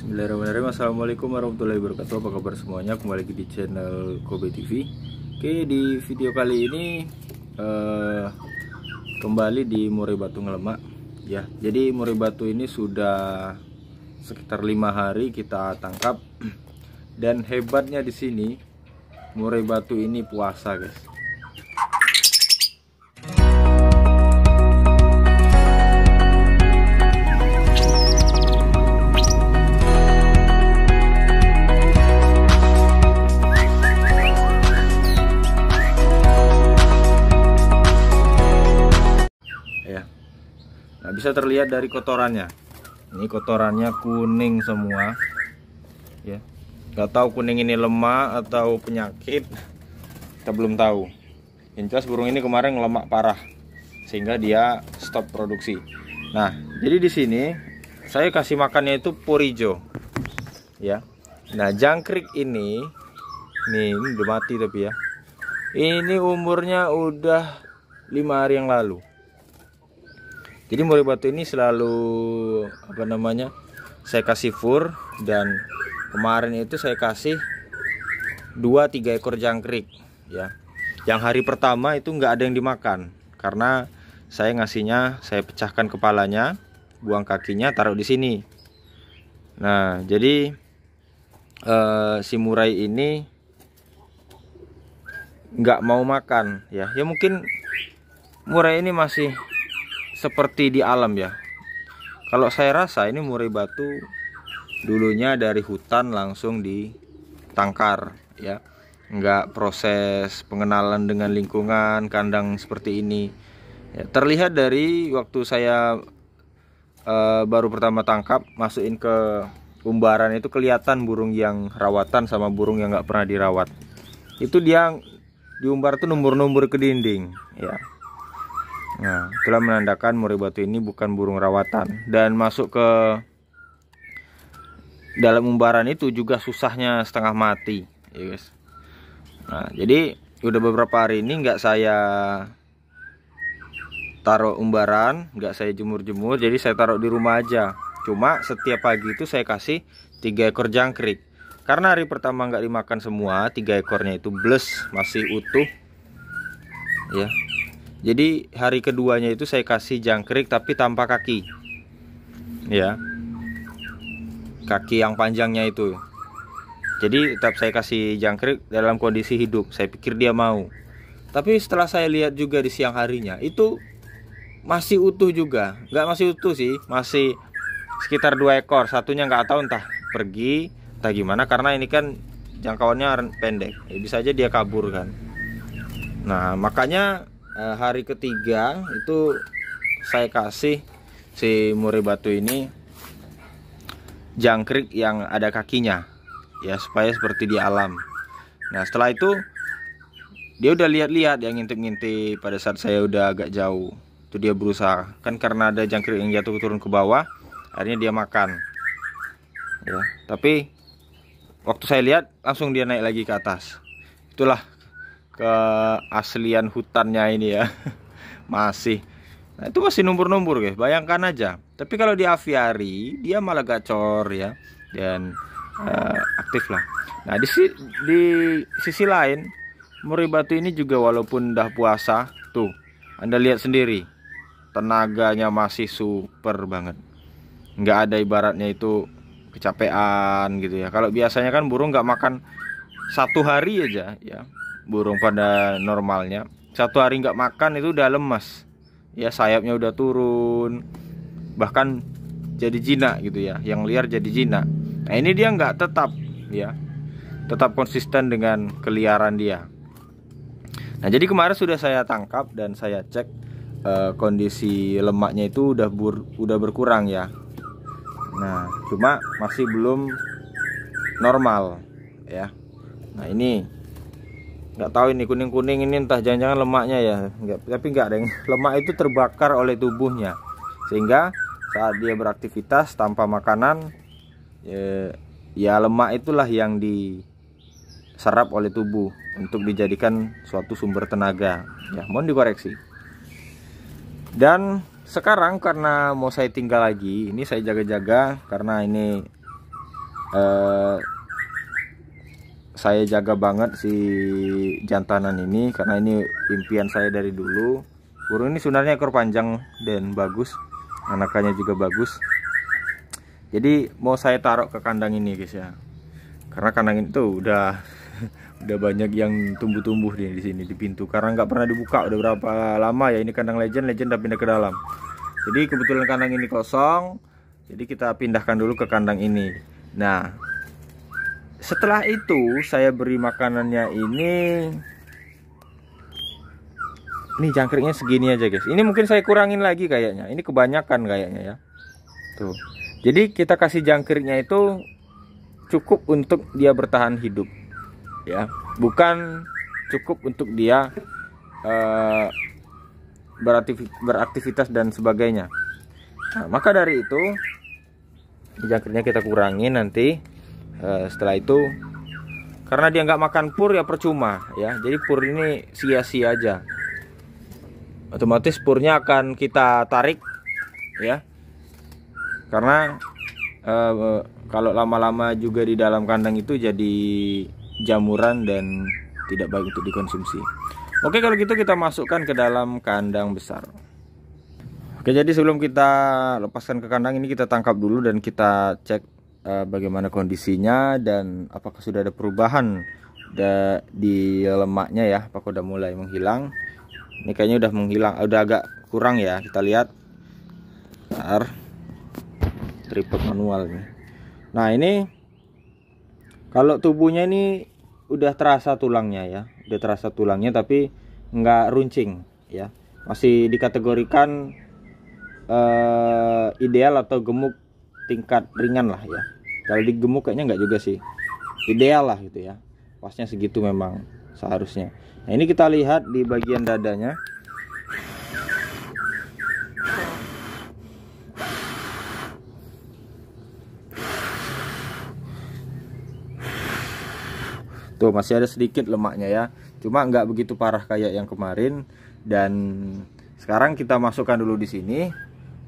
Bismillahirrahmanirrahim Assalamualaikum warahmatullahi wabarakatuh Apa kabar semuanya kembali lagi di channel Kobe TV Oke di video kali ini eh, Kembali di Murai Batu Ngelemak ya, Jadi Murai Batu ini sudah Sekitar lima hari kita tangkap Dan hebatnya di sini Murai Batu ini puasa guys bisa terlihat dari kotorannya ini kotorannya kuning semua ya nggak tahu kuning ini lemak atau penyakit kita belum tahu yang jelas burung ini kemarin lemak parah sehingga dia stop produksi nah jadi di sini saya kasih makannya itu purijo ya nah jangkrik ini nih ini udah mati tapi ya ini umurnya udah lima hari yang lalu jadi murai batu ini selalu apa namanya saya kasih fur dan kemarin itu saya kasih 2-3 ekor jangkrik ya yang hari pertama itu nggak ada yang dimakan karena saya ngasihnya saya pecahkan kepalanya buang kakinya taruh di sini nah jadi eh, si murai ini nggak mau makan ya ya mungkin murai ini masih seperti di alam ya kalau saya rasa ini murai batu dulunya dari hutan langsung ditangkar ya Enggak proses pengenalan dengan lingkungan kandang seperti ini ya, terlihat dari waktu saya uh, baru pertama tangkap masukin ke umbaran itu kelihatan burung yang rawatan sama burung yang enggak pernah dirawat itu dia diumbar tuh numur-numur ke dinding ya Nah, itulah menandakan murai batu ini bukan burung rawatan dan masuk ke dalam umbaran itu juga susahnya setengah mati, ya guys. Nah, jadi udah beberapa hari ini nggak saya taruh umbaran, nggak saya jemur-jemur, jadi saya taruh di rumah aja. Cuma setiap pagi itu saya kasih tiga ekor jangkrik. Karena hari pertama nggak dimakan semua, tiga ekornya itu bles masih utuh, ya jadi hari keduanya itu saya kasih jangkrik tapi tanpa kaki. Ya. Kaki yang panjangnya itu. Jadi tetap saya kasih jangkrik dalam kondisi hidup. Saya pikir dia mau. Tapi setelah saya lihat juga di siang harinya itu masih utuh juga. Enggak masih utuh sih, masih sekitar dua ekor. Satunya enggak tahu entah pergi, entah gimana karena ini kan jangkauannya pendek. Ya, bisa aja dia kabur kan. Nah makanya Eh, hari ketiga itu saya kasih si murai batu ini jangkrik yang ada kakinya ya supaya seperti di alam nah setelah itu dia udah lihat-lihat yang ngintip-ngintip pada saat saya udah agak jauh itu dia berusaha kan karena ada jangkrik yang jatuh turun ke bawah akhirnya dia makan ya tapi waktu saya lihat langsung dia naik lagi ke atas itulah keaslian hutannya ini ya masih nah, itu masih numpur-numpur guys bayangkan aja tapi kalau di aviari dia malah gacor ya dan uh, aktif lah nah di, di sisi lain muri batu ini juga walaupun udah puasa tuh anda lihat sendiri tenaganya masih super banget nggak ada ibaratnya itu kecapean gitu ya kalau biasanya kan burung nggak makan satu hari aja ya burung pada normalnya satu hari nggak makan itu udah lemas ya sayapnya udah turun bahkan jadi jinak gitu ya yang liar jadi jinak nah ini dia nggak tetap ya tetap konsisten dengan keliaran dia nah jadi kemarin sudah saya tangkap dan saya cek uh, kondisi lemaknya itu udah bur udah berkurang ya nah cuma masih belum normal ya nah ini nggak tahu ini kuning kuning ini entah jangan-jangan lemaknya ya nggak, tapi nggak ada yang lemak itu terbakar oleh tubuhnya sehingga saat dia beraktivitas tanpa makanan ya, ya lemak itulah yang diserap oleh tubuh untuk dijadikan suatu sumber tenaga ya mohon dikoreksi dan sekarang karena mau saya tinggal lagi ini saya jaga-jaga karena ini eh, saya jaga banget si jantanan ini karena ini impian saya dari dulu burung ini sebenarnya ekor panjang dan bagus anakannya juga bagus jadi mau saya taruh ke kandang ini guys ya karena kandang itu udah udah banyak yang tumbuh-tumbuh di sini di pintu karena nggak pernah dibuka udah berapa lama ya ini kandang legend legend udah pindah ke dalam jadi kebetulan kandang ini kosong jadi kita pindahkan dulu ke kandang ini nah setelah itu saya beri makanannya ini ini jangkriknya segini aja guys ini mungkin saya kurangin lagi kayaknya ini kebanyakan kayaknya ya tuh jadi kita kasih jangkriknya itu cukup untuk dia bertahan hidup ya bukan cukup untuk dia uh, beraktivitas dan sebagainya nah, maka dari itu jangkriknya kita kurangin nanti Eh, setelah itu karena dia nggak makan pur ya percuma ya jadi pur ini sia-sia aja otomatis purnya akan kita tarik ya karena eh, kalau lama-lama juga di dalam kandang itu jadi jamuran dan tidak baik untuk dikonsumsi oke kalau gitu kita masukkan ke dalam kandang besar oke jadi sebelum kita lepaskan ke kandang ini kita tangkap dulu dan kita cek uh, bagaimana kondisinya dan apakah sudah ada perubahan di lemaknya ya apakah udah mulai menghilang ini kayaknya udah menghilang udah agak kurang ya kita lihat R tripod manual nih nah ini kalau tubuhnya ini udah terasa tulangnya ya udah terasa tulangnya tapi nggak runcing ya masih dikategorikan uh, ideal atau gemuk tingkat ringan lah ya kalau digemuk kayaknya nggak juga sih ideal lah gitu ya pasnya segitu memang seharusnya nah ini kita lihat di bagian dadanya tuh masih ada sedikit lemaknya ya cuma nggak begitu parah kayak yang kemarin dan sekarang kita masukkan dulu di sini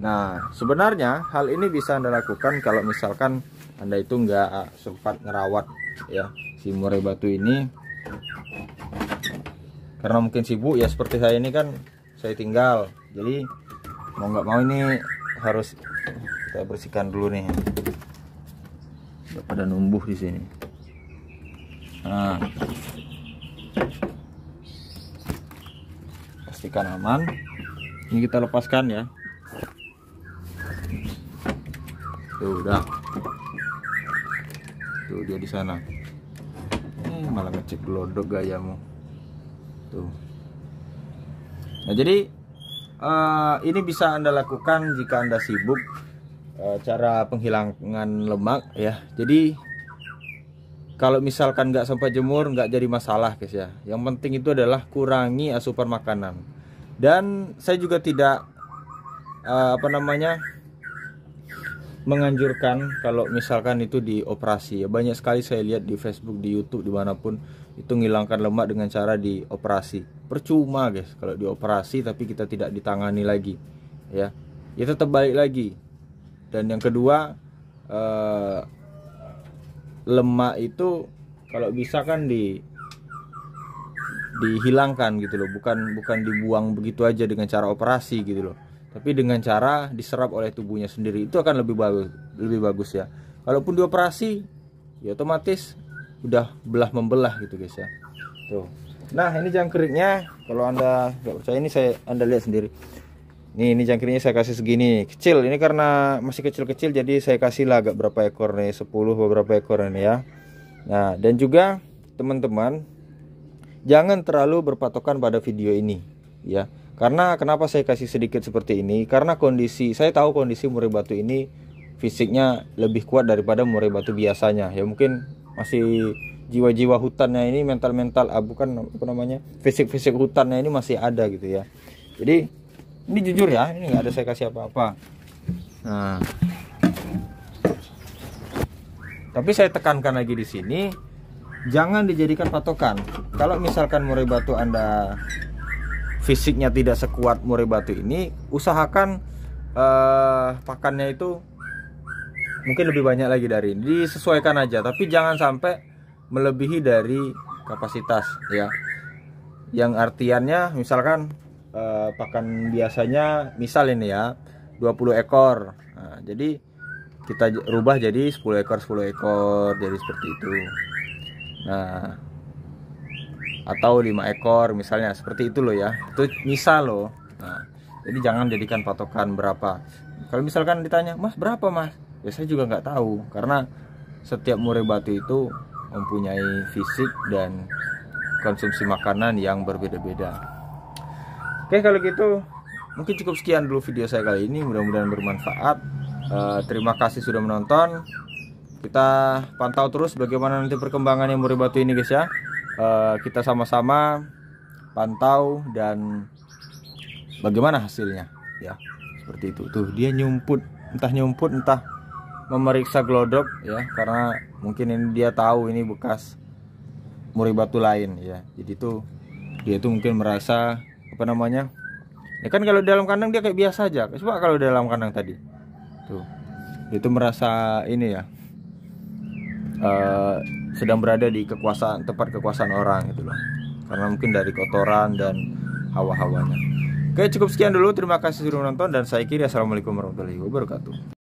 Nah, sebenarnya hal ini bisa Anda lakukan kalau misalkan Anda itu nggak ah, sempat ngerawat ya si murai batu ini. Karena mungkin sibuk ya seperti saya ini kan saya tinggal. Jadi mau nggak mau ini harus kita bersihkan dulu nih. pada numbuh di sini. Nah. Pastikan aman. Ini kita lepaskan ya. tuh udah tuh dia di sana eh, malah ngecek lodok gayamu tuh nah jadi uh, ini bisa anda lakukan jika anda sibuk uh, cara penghilangan lemak ya jadi kalau misalkan nggak sampai jemur nggak jadi masalah guys ya yang penting itu adalah kurangi asupan makanan dan saya juga tidak uh, apa namanya menganjurkan kalau misalkan itu dioperasi ya banyak sekali saya lihat di Facebook di YouTube dimanapun itu ngilangkan lemak dengan cara dioperasi percuma guys kalau dioperasi tapi kita tidak ditangani lagi ya ya tetap balik lagi dan yang kedua eh, lemak itu kalau bisa kan di dihilangkan gitu loh bukan bukan dibuang begitu aja dengan cara operasi gitu loh tapi dengan cara diserap oleh tubuhnya sendiri itu akan lebih bagus lebih bagus ya kalaupun dioperasi ya otomatis udah belah membelah gitu guys ya tuh nah ini jangkriknya kalau anda nggak percaya ini saya anda lihat sendiri nih ini jangkriknya saya kasih segini kecil ini karena masih kecil-kecil jadi saya kasih lah agak berapa ekor nih 10 beberapa ekor ini ya nah dan juga teman-teman jangan terlalu berpatokan pada video ini ya karena kenapa saya kasih sedikit seperti ini? Karena kondisi saya tahu kondisi murai batu ini fisiknya lebih kuat daripada murai batu biasanya. Ya mungkin masih jiwa-jiwa hutannya ini mental-mental ah, bukan apa namanya fisik-fisik hutannya ini masih ada gitu ya jadi ini jujur ya ini nggak ada saya kasih apa-apa nah tapi saya tekankan lagi di sini jangan dijadikan patokan kalau misalkan murai batu anda fisiknya tidak sekuat murai batu ini usahakan uh, pakannya itu mungkin lebih banyak lagi dari ini disesuaikan aja tapi jangan sampai melebihi dari kapasitas ya yang artiannya misalkan uh, pakan biasanya misal ini ya 20 ekor nah, jadi kita rubah jadi 10 ekor 10 ekor jadi seperti itu nah atau lima ekor misalnya seperti itu loh ya itu misal loh nah, jadi jangan jadikan patokan berapa kalau misalkan ditanya mas berapa mas ya saya juga nggak tahu karena setiap murai batu itu mempunyai fisik dan konsumsi makanan yang berbeda-beda oke kalau gitu mungkin cukup sekian dulu video saya kali ini mudah-mudahan bermanfaat e, terima kasih sudah menonton kita pantau terus bagaimana nanti perkembangannya murai batu ini guys ya Eh, kita sama-sama pantau dan bagaimana hasilnya ya seperti itu tuh dia nyumput entah nyumput entah memeriksa glodok ya karena mungkin ini dia tahu ini bekas muri batu lain ya jadi tuh dia tuh mungkin merasa apa namanya ya kan kalau dalam kandang dia kayak biasa aja coba kalau dalam kandang tadi tuh itu merasa ini ya uh, sedang berada di kekuasaan tempat kekuasaan orang gitu loh karena mungkin dari kotoran dan hawa-hawanya oke cukup sekian dulu terima kasih sudah menonton dan saya kira assalamualaikum warahmatullahi wabarakatuh